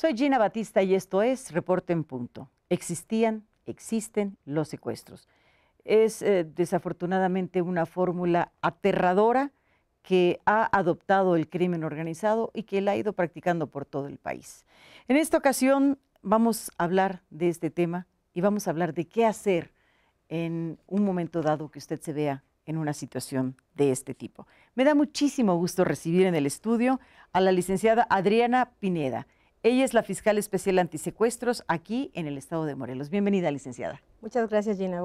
Soy Gina Batista y esto es Reporte en Punto. Existían, existen los secuestros. Es eh, desafortunadamente una fórmula aterradora que ha adoptado el crimen organizado y que la ha ido practicando por todo el país. En esta ocasión vamos a hablar de este tema y vamos a hablar de qué hacer en un momento dado que usted se vea en una situación de este tipo. Me da muchísimo gusto recibir en el estudio a la licenciada Adriana Pineda. Ella es la fiscal especial antisecuestros aquí en el estado de Morelos. Bienvenida, licenciada. Muchas gracias, Gina.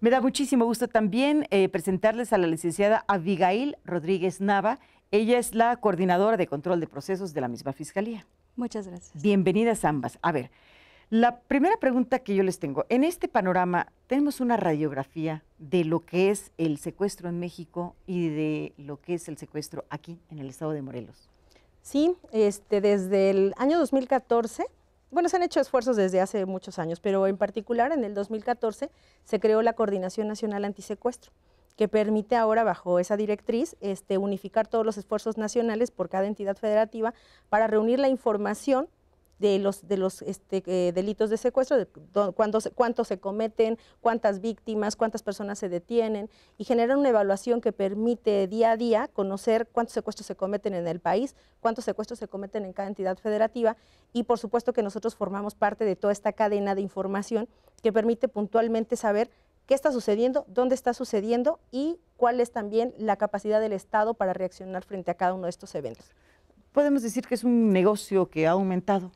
Me da muchísimo gusto también eh, presentarles a la licenciada Abigail Rodríguez Nava. Ella es la coordinadora de control de procesos de la misma fiscalía. Muchas gracias. Bienvenidas ambas. A ver, la primera pregunta que yo les tengo, en este panorama tenemos una radiografía de lo que es el secuestro en México y de lo que es el secuestro aquí en el estado de Morelos. Sí, este, desde el año 2014, bueno, se han hecho esfuerzos desde hace muchos años, pero en particular en el 2014 se creó la Coordinación Nacional Antisecuestro, que permite ahora, bajo esa directriz, este, unificar todos los esfuerzos nacionales por cada entidad federativa para reunir la información de los, de los este, eh, delitos de secuestro, cuántos se cometen, cuántas víctimas, cuántas personas se detienen y generan una evaluación que permite día a día conocer cuántos secuestros se cometen en el país, cuántos secuestros se cometen en cada entidad federativa y por supuesto que nosotros formamos parte de toda esta cadena de información que permite puntualmente saber qué está sucediendo, dónde está sucediendo y cuál es también la capacidad del Estado para reaccionar frente a cada uno de estos eventos. Podemos decir que es un negocio que ha aumentado.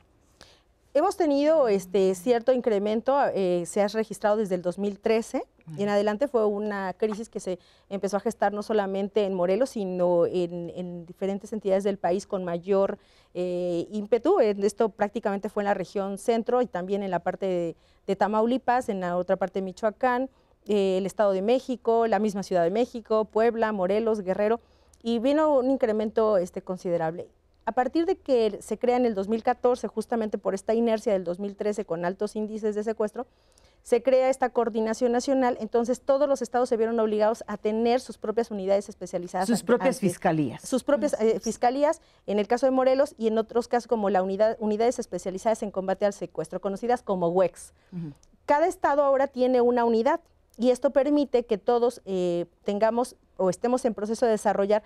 Hemos tenido este cierto incremento, eh, se ha registrado desde el 2013 y en adelante fue una crisis que se empezó a gestar no solamente en Morelos, sino en, diferentes entidades del país con mayor eh, ímpetu. Esto prácticamente fue en la región centro y también en la parte de, Tamaulipas, en la otra parte de Michoacán, eh, el Estado de México, la misma Ciudad de México, Puebla, Morelos, Guerrero, y vino un incremento este, considerable a partir de que se crea en el 2014, justamente por esta inercia del 2013 con altos índices de secuestro, se crea esta coordinación nacional, entonces todos los estados se vieron obligados a tener sus propias unidades especializadas. Sus propias fiscalías. Sus propias eh, fiscalías, en el caso de Morelos y en otros casos como las unidades especializadas en combate al secuestro, conocidas como WEX. Cada estado ahora tiene una unidad y esto permite que todos eh, tengamos o estemos en proceso de desarrollar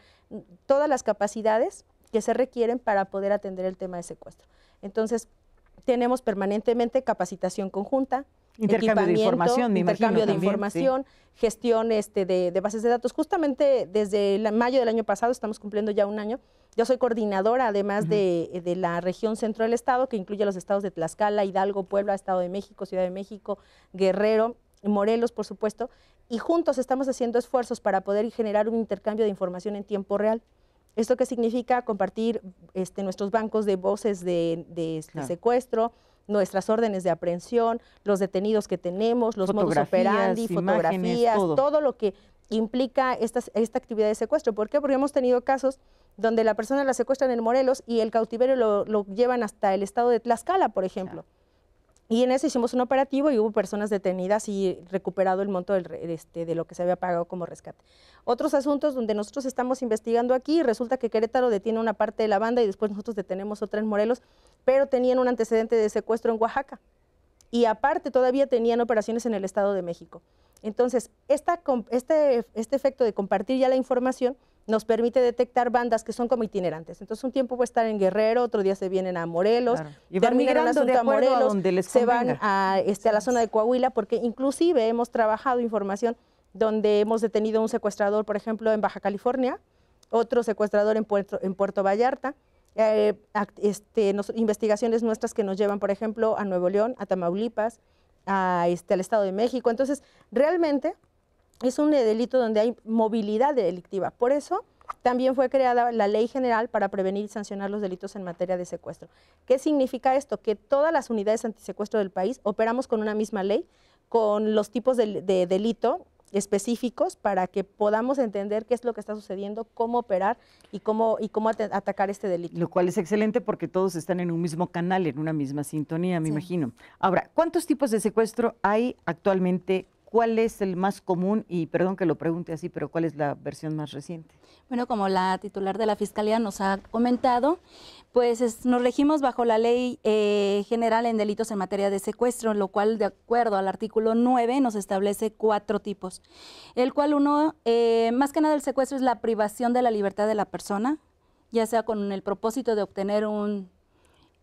todas las capacidades que se requieren para poder atender el tema de secuestro. Entonces, tenemos permanentemente capacitación conjunta, intercambio de información, intercambio de información, gestión este, de, bases de datos. Justamente desde mayo del año pasado, estamos cumpliendo ya un año, yo soy coordinadora además de, de, la región centro del estado, que incluye los estados de Tlaxcala, Hidalgo, Puebla, Estado de México, Ciudad de México, Guerrero, Morelos, por supuesto, y juntos estamos haciendo esfuerzos para poder generar un intercambio de información en tiempo real. ¿Esto qué significa? Compartir este, nuestros bancos de voces de, de, este secuestro, nuestras órdenes de aprehensión, los detenidos que tenemos, los modus operandi, fotografías, todo. lo que implica esta, actividad de secuestro. ¿Por qué? Porque hemos tenido casos donde la persona la secuestran en Morelos y el cautiverio lo, llevan hasta el estado de Tlaxcala, por ejemplo. Y en eso hicimos un operativo y hubo personas detenidas y recuperado el monto este, de lo que se había pagado como rescate. Otros asuntos donde nosotros estamos investigando aquí, resulta que Querétaro detiene una parte de la banda y después nosotros detenemos otra en Morelos, pero tenían un antecedente de secuestro en Oaxaca. Y aparte todavía tenían operaciones en el Estado de México. Entonces, este, este efecto de compartir ya la información nos permite detectar bandas que son como itinerantes. Entonces un tiempo puede estar en Guerrero, otro día se vienen a Morelos, van de a Morelos, se van este, a, la zona de Coahuila, porque inclusive hemos trabajado información donde hemos detenido un secuestrador, por ejemplo, en Baja California, otro secuestrador en Puerto, Vallarta, eh, este, investigaciones nuestras que nos llevan, por ejemplo, a Nuevo León, a Tamaulipas, a, este, al Estado de México. Entonces, realmente es un delito donde hay movilidad delictiva. Por eso también fue creada la Ley General para prevenir y sancionar los delitos en materia de secuestro. ¿Qué significa esto? Que todas las unidades antisecuestro del país operamos con una misma ley, con los tipos de, delito específicos para que podamos entender qué es lo que está sucediendo, cómo operar y cómo, y cómo atacar este delito. Lo cual es excelente porque todos están en un mismo canal, en una misma sintonía, me imagino. Ahora, ¿cuántos tipos de secuestro hay actualmente ¿Cuál es el más común? Y perdón que lo pregunte así, pero ¿cuál es la versión más reciente? Bueno, como la titular de la Fiscalía nos ha comentado, pues nos regimos bajo la ley eh, general en delitos en materia de secuestro, lo cual de acuerdo al artículo 9 nos establece cuatro tipos, el cual uno, eh, más que nada el secuestro es la privación de la libertad de la persona, ya sea con el propósito de obtener un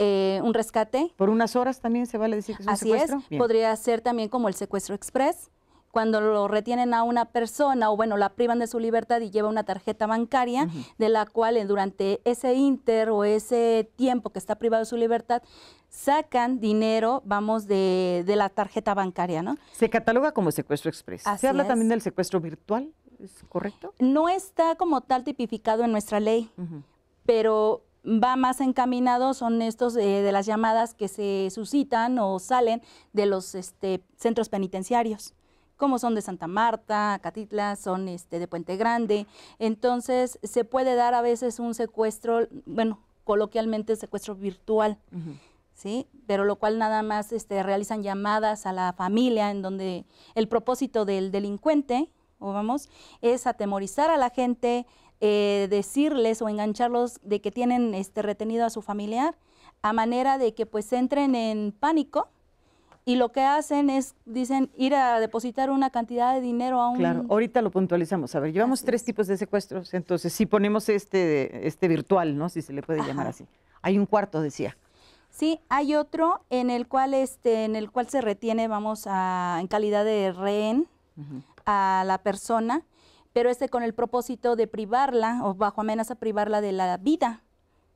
eh, un rescate. ¿Por unas horas también se vale decir que es un Así secuestro? Así es, podría ser también como el secuestro express, cuando lo retienen a una persona o bueno, la privan de su libertad y lleva una tarjeta bancaria de la cual eh, durante ese inter o ese tiempo que está privado de su libertad sacan dinero, vamos, de, la tarjeta bancaria, ¿no? Se cataloga como secuestro expreso. ¿Se habla también del secuestro virtual? ¿Es correcto? No está como tal tipificado en nuestra ley, pero va más encaminado son estos eh, de las llamadas que se suscitan o salen de los este, centros penitenciarios como son de Santa Marta, Catitla, son este, de Puente Grande. Entonces se puede dar a veces un secuestro, bueno, coloquialmente secuestro virtual, ¿sí? Pero lo cual nada más este, realizan llamadas a la familia en donde el propósito del delincuente, o vamos, es atemorizar a la gente, eh, decirles o engancharlos de que tienen este, retenido a su familiar, a manera de que pues entren en pánico y lo que hacen es, dicen, ir a depositar una cantidad de dinero a un... Claro, ahorita lo puntualizamos. A ver, llevamos tres tipos de secuestros, entonces si ponemos este, este virtual, ¿no? Si se le puede llamar así. Hay un cuarto, decía. Sí, hay otro en el cual, este, en el cual se retiene, vamos, a, en calidad de rehén a la persona, pero este con el propósito de privarla o bajo amenaza privarla de la vida,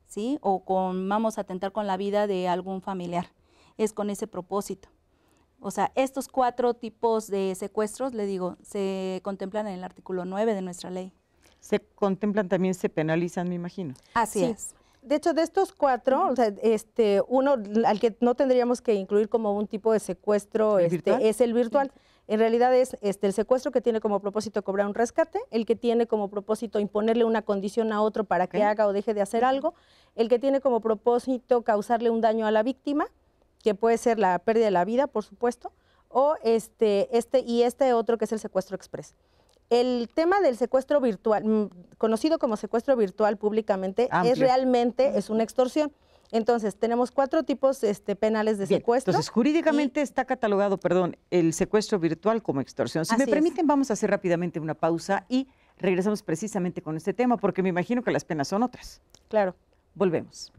¿sí? O con, vamos a atentar con la vida de algún familiar. Es con ese propósito. O sea, estos cuatro tipos de secuestros, le digo, se contemplan en el artículo 9 de nuestra ley. Se contemplan también, se penalizan, me imagino. Así es. De hecho, de estos cuatro, este, uno al que no tendríamos que incluir como un tipo de secuestro este, es el virtual. En realidad es este, el secuestro que tiene como propósito cobrar un rescate, el que tiene como propósito imponerle una condición a otro para que haga o deje de hacer algo, el que tiene como propósito causarle un daño a la víctima, que puede ser la pérdida de la vida, por supuesto, o este, este y este otro que es el secuestro express. El tema del secuestro virtual, mm, conocido como secuestro virtual públicamente, es realmente es una extorsión. Entonces, tenemos cuatro tipos este, penales de secuestro. Entonces, jurídicamente está catalogado, perdón, el secuestro virtual como extorsión. Si me permiten, vamos a hacer rápidamente una pausa y regresamos precisamente con este tema, porque me imagino que las penas son otras. Claro. Volvemos.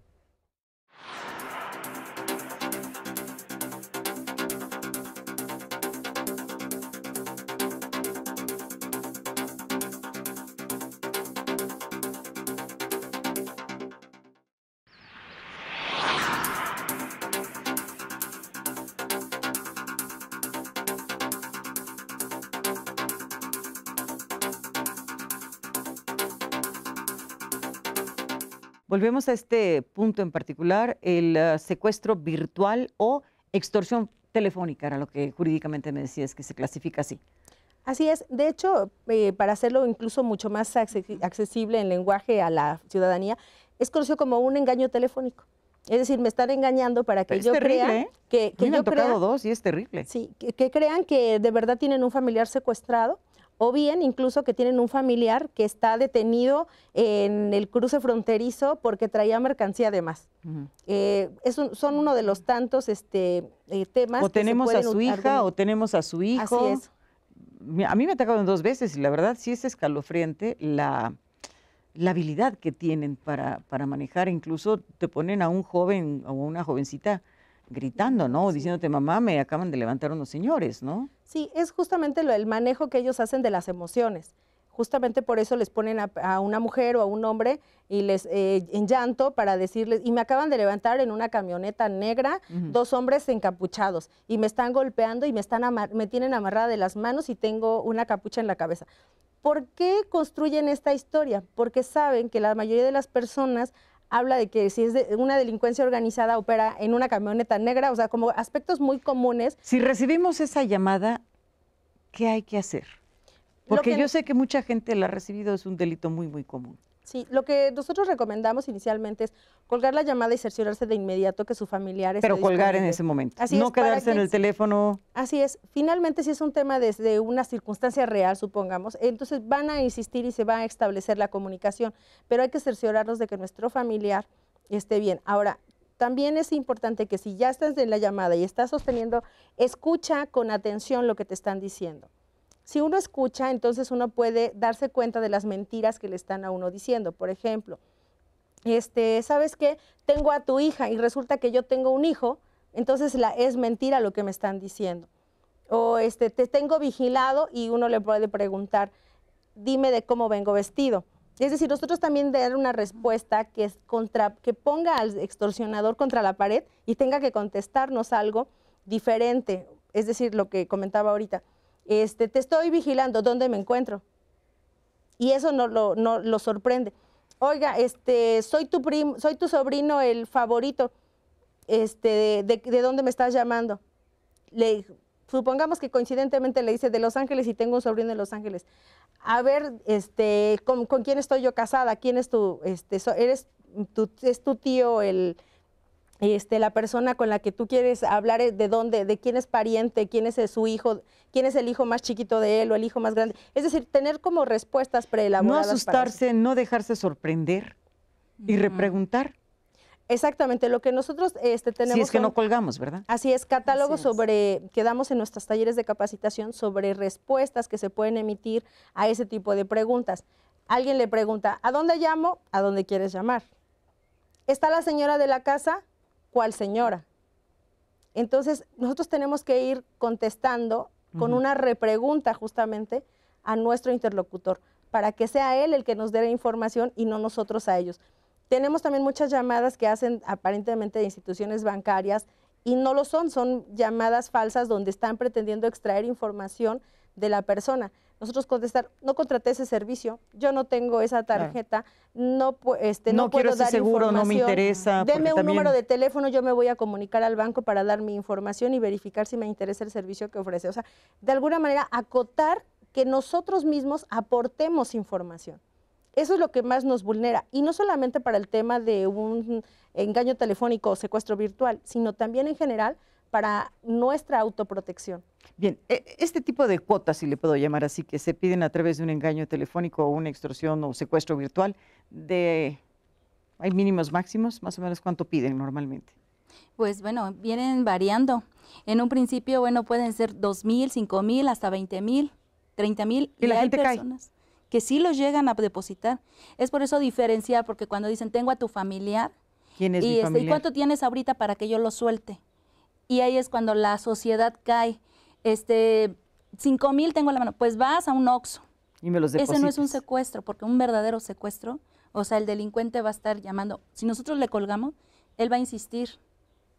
Volvemos a este punto en particular, el ah, secuestro virtual o extorsión telefónica, era lo que jurídicamente me decías que se clasifica así. Así es, de hecho, eh, para hacerlo incluso mucho más accesible en lenguaje a la ciudadanía, es conocido como un engaño telefónico. Es decir, me están engañando para que yo crea que, yo dos y es terrible. Sí, que crean que de verdad tienen un familiar secuestrado o bien incluso que tienen un familiar que está detenido en el cruce fronterizo porque traía mercancía además más. Eh, son uno de los tantos este, eh, temas. O tenemos a su hija o tenemos a su hijo. es. A mí me atacaron dos veces y la verdad sí es escalofriante la, habilidad que tienen para, para manejar. Incluso te ponen a un joven o a una jovencita gritando, ¿no? diciéndote, mamá, me acaban de levantar unos señores, ¿no? Sí, es justamente lo, el manejo que ellos hacen de las emociones. Justamente por eso les ponen a, una mujer o a un hombre y les eh, en llanto para decirles, y me acaban de levantar en una camioneta negra dos hombres encapuchados y me están golpeando y me, están me tienen amarrada de las manos y tengo una capucha en la cabeza. ¿Por qué construyen esta historia? Porque saben que la mayoría de las personas habla de que si es de una delincuencia organizada opera en una camioneta negra, o sea, como aspectos muy comunes. Si recibimos esa llamada, ¿qué hay que hacer? Porque yo sé que mucha gente la ha recibido, es un delito muy, muy común. Sí, lo que nosotros recomendamos inicialmente es colgar la llamada y cerciorarse de inmediato que su familiar esté. Pero colgar en ese momento. Así no quedarse en el teléfono. Así es. Finalmente, si es un tema desde una circunstancia real, supongamos, entonces van a insistir y se va a establecer la comunicación. Pero hay que cerciorarnos de que nuestro familiar esté bien. Ahora, también es importante que si ya estás en la llamada y estás sosteniendo, escucha con atención lo que te están diciendo. Si uno escucha, entonces uno puede darse cuenta de las mentiras que le están a uno diciendo. Por ejemplo, este, ¿sabes qué? Tengo a tu hija y resulta que yo tengo un hijo, entonces la, es mentira lo que me están diciendo. O este, te tengo vigilado y uno le puede preguntar, dime de cómo vengo vestido. Es decir, nosotros también dar una respuesta que, es contra, que ponga al extorsionador contra la pared y tenga que contestarnos algo diferente. Es decir, lo que comentaba ahorita, este, te estoy vigilando, ¿dónde me encuentro? Y eso no lo, sorprende. Oiga, este, soy tu primo, soy tu sobrino el favorito. Este, de, dónde me estás llamando? supongamos que coincidentemente le dice de Los Ángeles y tengo un sobrino de Los Ángeles. A ver, este, ¿con, quién estoy yo casada? ¿Quién es tu, este, eres, tu, es tu tío el, este, la persona con la que tú quieres hablar eh, de dónde, de quién es pariente, quién es eh, su hijo, quién es el hijo más chiquito de él o el hijo más grande. Es decir, tener como respuestas preelaboradas. No asustarse, no dejarse sorprender y mm. repreguntar. Exactamente, lo que nosotros tenemos... Este, si es que no colgamos, ¿verdad? Así es, catálogo sobre, que damos en nuestros talleres de capacitación sobre respuestas que se pueden emitir a ese tipo de preguntas. Alguien le pregunta, ¿a dónde llamo? ¿A dónde quieres llamar? ¿Está la señora de la casa? ¿cuál señora? Entonces, nosotros tenemos que ir contestando con una repregunta justamente a nuestro interlocutor, para que sea él el que nos dé la información y no nosotros a ellos. Tenemos también muchas llamadas que hacen aparentemente de instituciones bancarias y no lo son, son llamadas falsas donde están pretendiendo extraer información de la persona nosotros contestar, no contraté ese servicio, yo no tengo esa tarjeta, no, este, no, no quiero ese seguro, no me interesa. Deme un número de teléfono, yo me voy a comunicar al banco para dar mi información y verificar si me interesa el servicio que ofrece. O sea, de alguna manera acotar que nosotros mismos aportemos información. Eso es lo que más nos vulnera. Y no solamente para el tema de un engaño telefónico o secuestro virtual, sino también en general para nuestra autoprotección. Bien, e, este tipo de cuotas, si le puedo llamar así, que se piden a través de un engaño telefónico o una extorsión o secuestro virtual, de ¿hay mínimos máximos? Más o menos cuánto piden normalmente. Pues bueno, vienen variando. En un principio, bueno, pueden ser 2.000, 5.000, hasta 20.000, 30.000. Y, y la gente personas que sí los llegan a depositar. Es por eso diferenciar, porque cuando dicen, tengo a tu familiar, ¿Quién es familiar? ¿y cuánto tienes ahorita para que yo lo suelte? Y ahí es cuando la sociedad cae este, 5 mil tengo en la mano, pues vas a un OXO. Y me los depositas. Ese no es un secuestro, porque un verdadero secuestro, o sea, el delincuente va a estar llamando. Si nosotros le colgamos, él va a insistir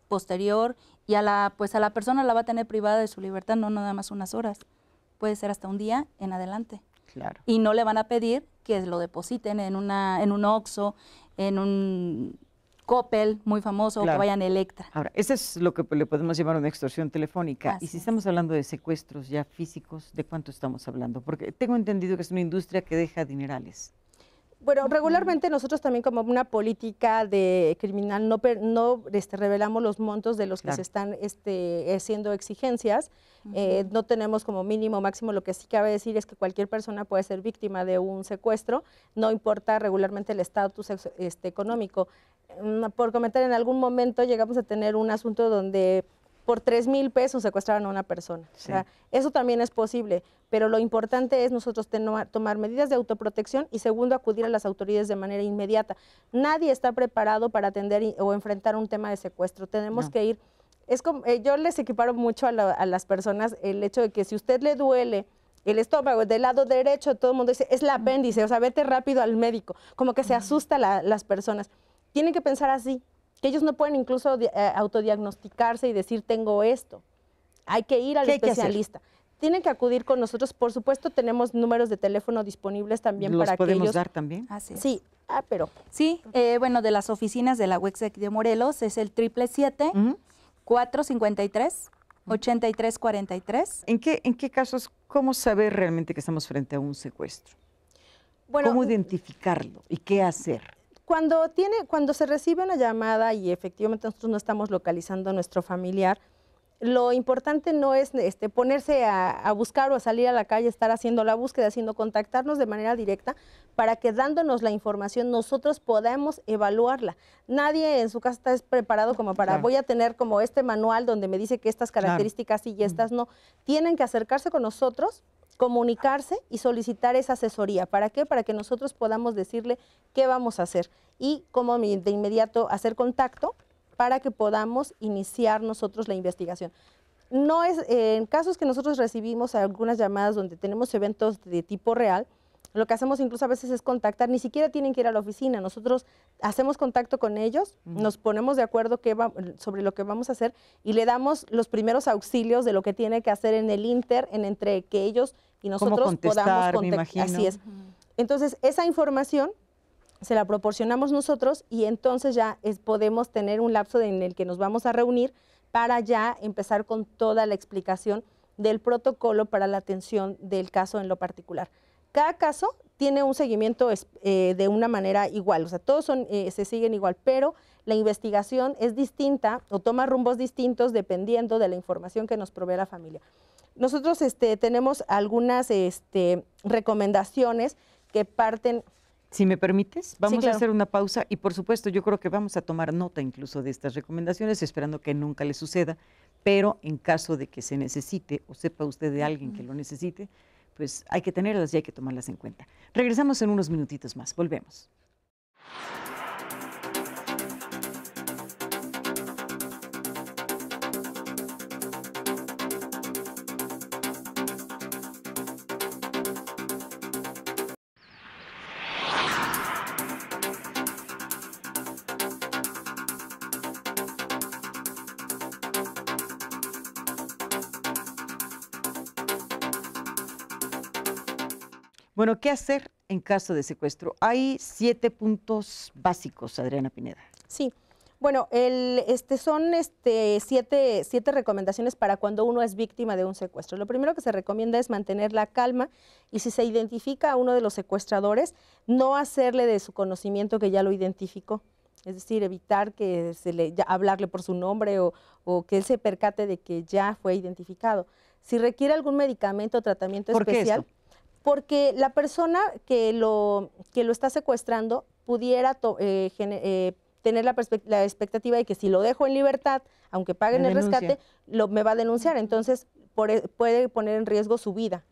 posterior y a la, pues a la persona la va a tener privada de su libertad, no nada más unas horas, puede ser hasta un día en adelante. Claro. Y no le van a pedir que lo depositen en, una, en un OXO, en un Coppel, muy famoso, que vayan Electra. Ahora, eso es lo que le podemos llamar una extorsión telefónica. y si estamos hablando de secuestros ya físicos, ¿de cuánto estamos hablando? Porque tengo entendido que es una industria que deja dinerales. Bueno, regularmente nosotros también como una política de criminal no, este, revelamos los montos de los que se están este, haciendo exigencias. Eh, no tenemos como mínimo máximo. Lo que sí cabe decir es que cualquier persona puede ser víctima de un secuestro, no importa regularmente el estatus este, económico. Mm, por comentar, en algún momento llegamos a tener un asunto donde por 3 mil pesos secuestraron a una persona. O sea, eso también es posible, pero lo importante es nosotros tomar medidas de autoprotección y segundo, acudir a las autoridades de manera inmediata. Nadie está preparado para atender o enfrentar un tema de secuestro. Tenemos que ir... Es como, eh, yo les equiparo mucho a, las personas el hecho de que si usted le duele el estómago del lado derecho, todo el mundo dice, es la apéndice, o sea, vete rápido al médico. Como que se asusta la, las personas. Tienen que pensar así, que ellos no pueden incluso eh, autodiagnosticarse y decir tengo esto. Hay que ir al especialista. Tienen que acudir con nosotros. Por supuesto, tenemos números de teléfono disponibles también para que ellos... dar también? Sí, ah, pero... Sí, eh, bueno, de las oficinas de la WEXEC de Morelos es el 777-453... 8343. ¿En qué, ¿En qué casos, cómo saber realmente que estamos frente a un secuestro? ¿Cómo identificarlo y qué hacer? cuando, tiene, cuando se recibe una llamada y efectivamente nosotros no estamos localizando a nuestro familiar, lo importante no es este, ponerse a, buscar o a salir a la calle, estar haciendo la búsqueda, sino contactarnos de manera directa para que dándonos la información nosotros podamos evaluarla. Nadie en su casa está preparado como para voy a tener como este manual donde me dice que estas características y estas no. Tienen que acercarse con nosotros comunicarse y solicitar esa asesoría. ¿Para qué? Para que nosotros podamos decirle qué vamos a hacer y cómo de inmediato hacer contacto para que podamos iniciar nosotros la investigación. No es, en casos que nosotros recibimos algunas llamadas donde tenemos eventos de tipo real, lo que hacemos incluso a veces es contactar, ni siquiera tienen que ir a la oficina, nosotros hacemos contacto con ellos, nos ponemos de acuerdo sobre lo que vamos a hacer y le damos los primeros auxilios de lo que tiene que hacer en el inter, en entre que ellos y nosotros podamos contactar. Así es. Entonces, esa información se la proporcionamos nosotros y entonces ya podemos tener un lapso en el que nos vamos a reunir para ya empezar con toda la explicación del protocolo para la atención del caso en lo particular cada caso tiene un seguimiento eh, de una manera igual, o sea, todos son, eh, se siguen igual, pero la investigación es distinta o toma rumbos distintos dependiendo de la información que nos provee la familia. Nosotros este, tenemos algunas este, recomendaciones que parten... Si me permites, vamos a hacer una pausa y por supuesto yo creo que vamos a tomar nota incluso de estas recomendaciones, esperando que nunca le suceda, pero en caso de que se necesite o sepa usted de alguien que lo necesite, pues hay que tenerlas y hay que tomarlas en cuenta. Regresamos en unos minutitos más. Volvemos. Bueno, ¿qué hacer en caso de secuestro? Hay siete puntos básicos, Adriana Pineda. Sí. Bueno, el, este, son este, siete, siete, recomendaciones para cuando uno es víctima de un secuestro. Lo primero que se recomienda es mantener la calma y si se identifica a uno de los secuestradores, no hacerle de su conocimiento que ya lo identificó. Es decir, evitar que se le hablarle por su nombre o, que él se percate de que ya fue identificado. Si requiere algún medicamento o tratamiento ¿Por especial, qué esto? porque la persona que lo, que lo está secuestrando pudiera eh, eh, tener la, expectativa de que si lo dejo en libertad, aunque paguen el rescate, lo, me va a denunciar. Entonces e, puede poner en riesgo su vida.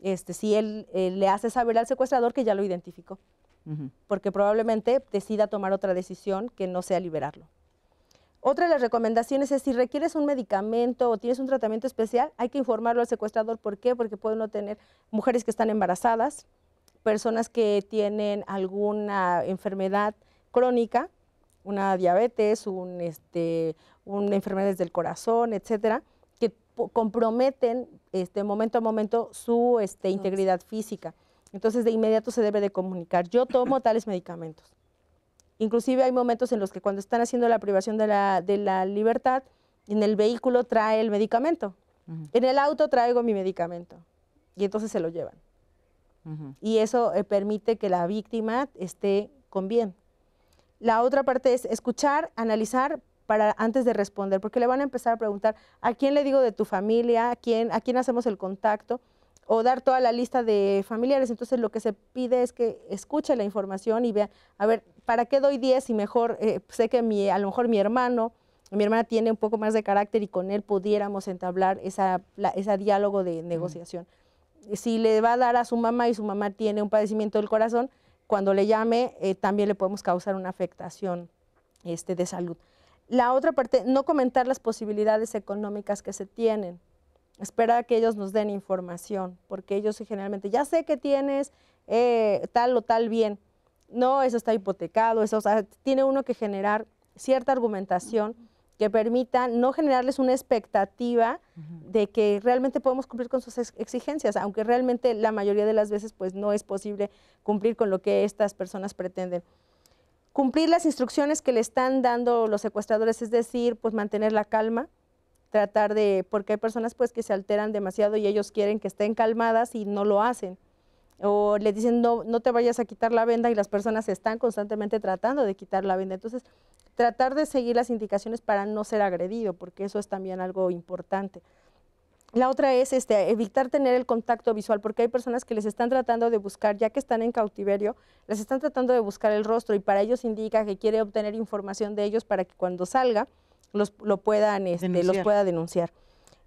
Este, si él le hace saber al secuestrador que ya lo identificó, porque probablemente decida tomar otra decisión que no sea liberarlo. Otra de las recomendaciones es si requieres un medicamento o tienes un tratamiento especial, hay que informarlo al secuestrador. ¿Por qué? Porque pueden no tener mujeres que están embarazadas, personas que tienen alguna enfermedad crónica, una diabetes, una este, enfermedad del corazón, etcétera, que comprometen este, momento a momento su este, integridad física. Entonces, de inmediato se debe de comunicar. Yo tomo tales medicamentos. Inclusive hay momentos en los que cuando están haciendo la privación de la, de la libertad, en el vehículo trae el medicamento. En el auto traigo mi medicamento. Y entonces se lo llevan. Y eso eh, permite que la víctima esté con bien. La otra parte es escuchar, analizar para antes de responder, porque le van a empezar a preguntar a quién le digo de tu familia, a quién, a quién hacemos el contacto o dar toda la lista de familiares. Entonces lo que se pide es que escuche la información y vea, a ver, ¿para qué doy 10 y mejor eh, sé que mi, a lo mejor mi hermano, mi hermana tiene un poco más de carácter y con él pudiéramos entablar esa, ese diálogo de negociación? Si le va a dar a su mamá y su mamá tiene un padecimiento del corazón, cuando le llame eh, también le podemos causar una afectación este, de salud. La otra parte, no comentar las posibilidades económicas que se tienen espera que ellos nos den información, porque ellos generalmente, ya sé que tienes eh, tal o tal bien, no, eso está hipotecado, eso, o sea, tiene uno que generar cierta argumentación que permita no generarles una expectativa de que realmente podemos cumplir con sus exigencias, aunque realmente la mayoría de las veces pues no es posible cumplir con lo que estas personas pretenden. Cumplir las instrucciones que le están dando los secuestradores, es decir, pues mantener la calma, tratar de, porque hay personas pues que se alteran demasiado y ellos quieren que estén calmadas y no lo hacen. O les dicen, no, te vayas a quitar la venda y las personas están constantemente tratando de quitar la venda. Entonces, tratar de seguir las indicaciones para no ser agredido, porque eso es también algo importante. La otra es este, evitar tener el contacto visual, porque hay personas que les están tratando de buscar, ya que están en cautiverio, les están tratando de buscar el rostro y para ellos indica que quiere obtener información de ellos para que cuando salga, los, lo puedan, este, los pueda denunciar.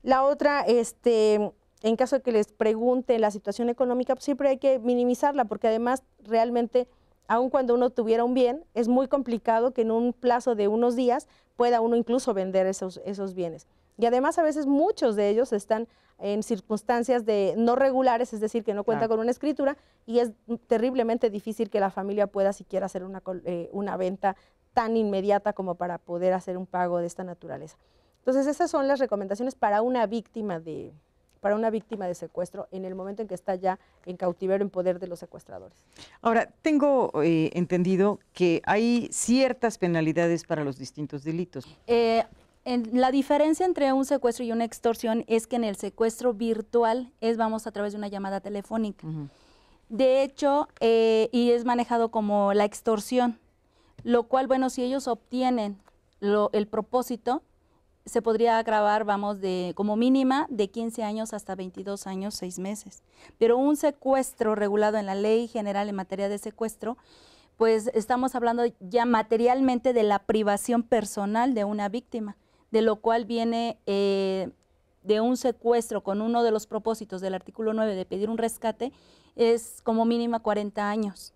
La otra, este, en caso de que les pregunte la situación económica, pues, siempre hay que minimizarla, porque además realmente, aun cuando uno tuviera un bien, es muy complicado que en un plazo de unos días pueda uno incluso vender esos, esos bienes. Y además a veces muchos de ellos están en circunstancias de no regulares, es decir, que no cuenta con una escritura y es terriblemente difícil que la familia pueda siquiera hacer una, eh, una venta tan inmediata como para poder hacer un pago de esta naturaleza. Entonces, esas son las recomendaciones para una víctima de, para una víctima de secuestro en el momento en que está ya en cautiverio, en poder de los secuestradores. Ahora, tengo eh, entendido que hay ciertas penalidades para los distintos delitos. Eh, la diferencia entre un secuestro y una extorsión es que en el secuestro virtual es vamos a través de una llamada telefónica. De hecho, eh, y es manejado como la extorsión lo cual, bueno, si ellos obtienen el propósito, se podría agravar, vamos, de como mínima de 15 años hasta 22 años, 6 meses. Pero un secuestro regulado en la Ley General en materia de secuestro, pues estamos hablando ya materialmente de la privación personal de una víctima, de lo cual viene eh, de un secuestro con uno de los propósitos del artículo 9 de pedir un rescate, es como mínima 40 años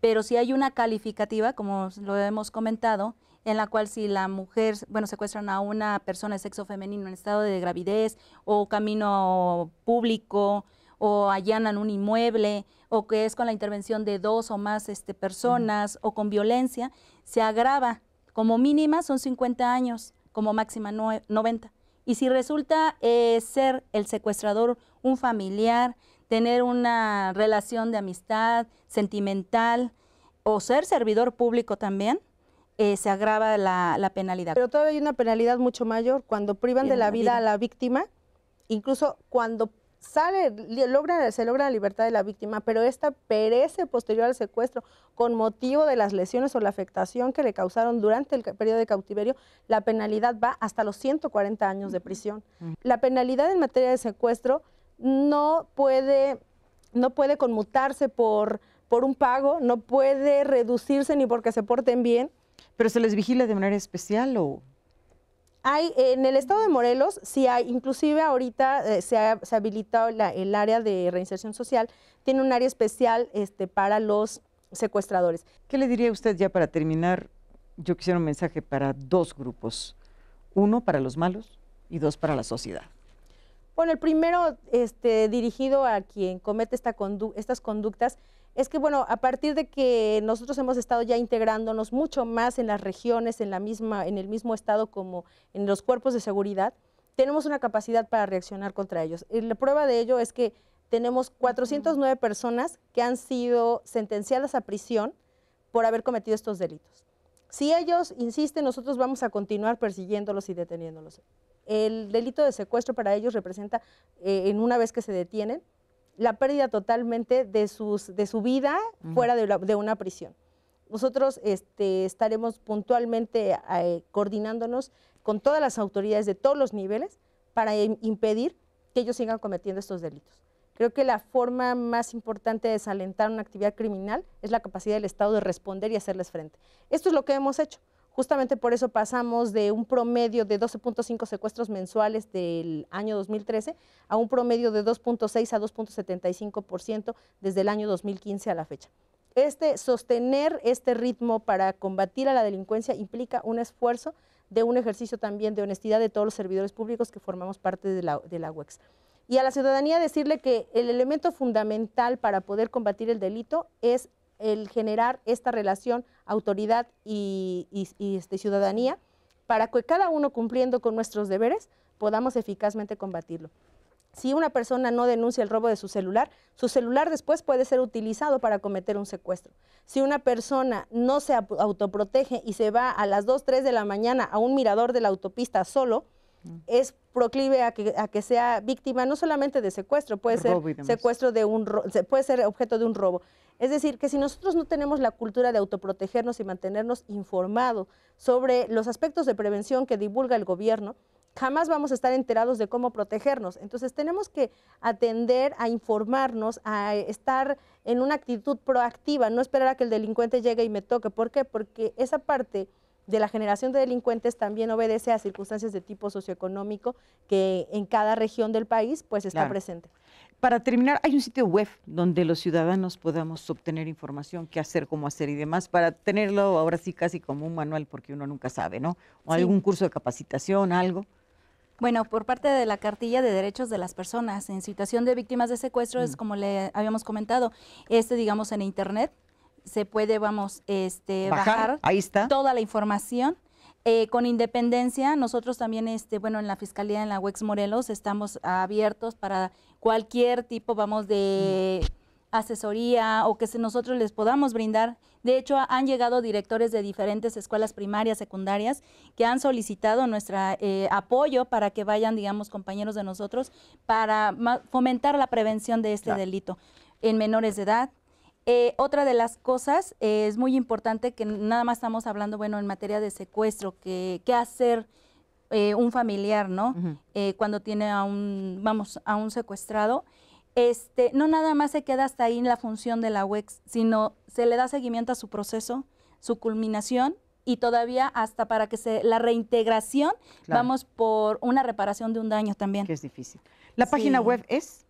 pero si hay una calificativa, como lo hemos comentado, en la cual si la mujer, bueno, secuestran a una persona de sexo femenino en estado de gravidez o camino público o allanan un inmueble o que es con la intervención de dos o más este, personas o con violencia, se agrava. Como mínima son 50 años, como máxima 90. Y si resulta eh, ser el secuestrador un familiar, tener una relación de amistad, sentimental o ser servidor público también, eh, se agrava la, la, penalidad. Pero todavía hay una penalidad mucho mayor cuando privan de la, vida, a la víctima, incluso cuando sale, logra, se logra la libertad de la víctima, pero esta perece posterior al secuestro con motivo de las lesiones o la afectación que le causaron durante el periodo de cautiverio, la penalidad va hasta los 140 años de prisión. La penalidad en materia de secuestro no puede, no puede conmutarse por, un pago, no puede reducirse ni porque se porten bien. ¿Pero se les vigila de manera especial o...? Hay, en el estado de Morelos, sí inclusive ahorita eh, se, ha, habilitado el área de reinserción social, tiene un área especial este, para los secuestradores. ¿Qué le diría usted ya para terminar? Yo quisiera un mensaje para dos grupos, uno para los malos y dos para la sociedad. Bueno, el primero este, dirigido a quien comete esta estas conductas es que, bueno, a partir de que nosotros hemos estado ya integrándonos mucho más en las regiones, en, la misma, en el mismo estado como en los cuerpos de seguridad, tenemos una capacidad para reaccionar contra ellos. Y la prueba de ello es que tenemos 409 personas que han sido sentenciadas a prisión por haber cometido estos delitos. Si ellos insisten, nosotros vamos a continuar persiguiéndolos y deteniéndolos. El delito de secuestro para ellos representa, eh, en una vez que se detienen, la pérdida totalmente de, su vida fuera de, una prisión. Nosotros este, estaremos puntualmente eh, coordinándonos con todas las autoridades de todos los niveles para impedir que ellos sigan cometiendo estos delitos. Creo que la forma más importante de desalentar una actividad criminal es la capacidad del Estado de responder y hacerles frente. Esto es lo que hemos hecho. Justamente por eso pasamos de un promedio de 12.5 secuestros mensuales del año 2013 a un promedio de 2.6 a 2.75% desde el año 2015 a la fecha. Este, sostener este ritmo para combatir a la delincuencia implica un esfuerzo de un ejercicio también de honestidad de todos los servidores públicos que formamos parte de la, de la UEX. Y a la ciudadanía decirle que el elemento fundamental para poder combatir el delito es el generar esta relación autoridad y, este, ciudadanía para que cada uno cumpliendo con nuestros deberes podamos eficazmente combatirlo. Si una persona no denuncia el robo de su celular, su celular después puede ser utilizado para cometer un secuestro. Si una persona no se autoprotege y se va a las 2, 3 de la mañana a un mirador de la autopista solo, es proclive a que, sea víctima no solamente de secuestro, puede ser secuestro de un puede ser objeto de un robo. Es decir, que si nosotros no tenemos la cultura de autoprotegernos y mantenernos informados sobre los aspectos de prevención que divulga el gobierno, jamás vamos a estar enterados de cómo protegernos. Entonces tenemos que atender a informarnos, a estar en una actitud proactiva, no esperar a que el delincuente llegue y me toque. ¿Por qué? Porque esa parte de la generación de delincuentes también obedece a circunstancias de tipo socioeconómico que en cada región del país pues está presente. Para terminar, hay un sitio web donde los ciudadanos podamos obtener información, qué hacer, cómo hacer y demás, para tenerlo ahora sí casi como un manual, porque uno nunca sabe, ¿no? O algún curso de capacitación, algo. Bueno, por parte de la cartilla de derechos de las personas en situación de víctimas de secuestro, es mm. como le habíamos comentado, este digamos en internet, se puede, vamos, este, bajar, ahí está. toda la información. Eh, con independencia, nosotros también, este, bueno, en la Fiscalía, en la UEX Morelos, estamos abiertos para cualquier tipo, vamos, de asesoría o que nosotros les podamos brindar. De hecho, han llegado directores de diferentes escuelas primarias, secundarias, que han solicitado nuestro eh, apoyo para que vayan, digamos, compañeros de nosotros, para fomentar la prevención de este delito en menores de edad, eh, otra de las cosas eh, es muy importante que nada más estamos hablando, bueno, en materia de secuestro, que qué hacer eh, un familiar, ¿no? cuando tiene a un, vamos, a un secuestrado. Este, no nada más se queda hasta ahí en la función de la UEX, sino se le da seguimiento a su proceso, su culminación y todavía hasta para que se la reintegración vamos por una reparación de un daño también. es difícil. La página web es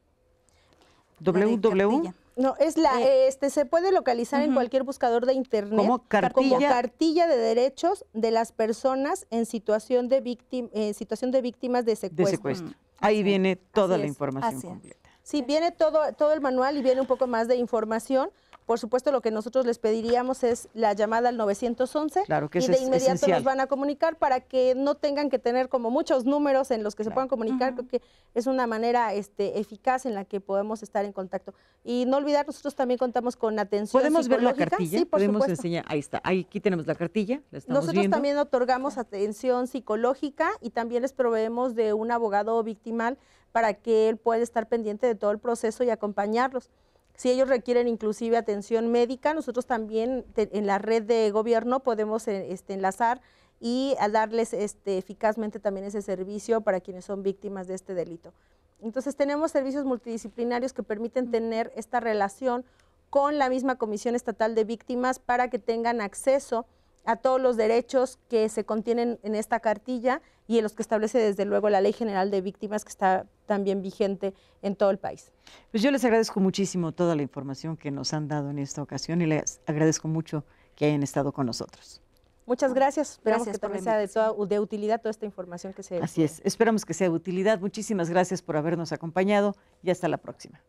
www no, es la, eh, este, se puede localizar en cualquier buscador de internet como cartilla, de derechos de las personas en situación de, víctima, en eh, situación de víctimas de secuestro. Mm, Ahí viene toda la información completa. Sí, viene todo, todo el manual y viene un poco más de información por supuesto, lo que nosotros les pediríamos es la llamada al 911 claro que y de inmediato nos van a comunicar para que no tengan que tener como muchos números en los que se puedan comunicar. porque es una manera este, eficaz en la que podemos estar en contacto. Y no olvidar, nosotros también contamos con atención ¿Podemos ver la cartilla? Sí, por ¿Podemos Enseñar? Ahí está, aquí tenemos la cartilla, Nosotros también otorgamos atención psicológica y también les proveemos de un abogado victimal para que él pueda estar pendiente de todo el proceso y acompañarlos. Si ellos requieren inclusive atención médica, nosotros también en la red de gobierno podemos eh, este, enlazar y darles este, eficazmente también ese servicio para quienes son víctimas de este delito. Entonces tenemos servicios multidisciplinarios que permiten tener esta relación con la misma Comisión Estatal de Víctimas para que tengan acceso a todos los derechos que se contienen en esta cartilla y en los que establece desde luego la Ley General de Víctimas que está también vigente en todo el país. Pues yo les agradezco muchísimo toda la información que nos han dado en esta ocasión y les agradezco mucho que hayan estado con nosotros. Muchas gracias. Esperamos que también sea de, de, utilidad toda esta información que se. Así es. Esperamos que sea de utilidad. Muchísimas gracias por habernos acompañado y hasta la próxima.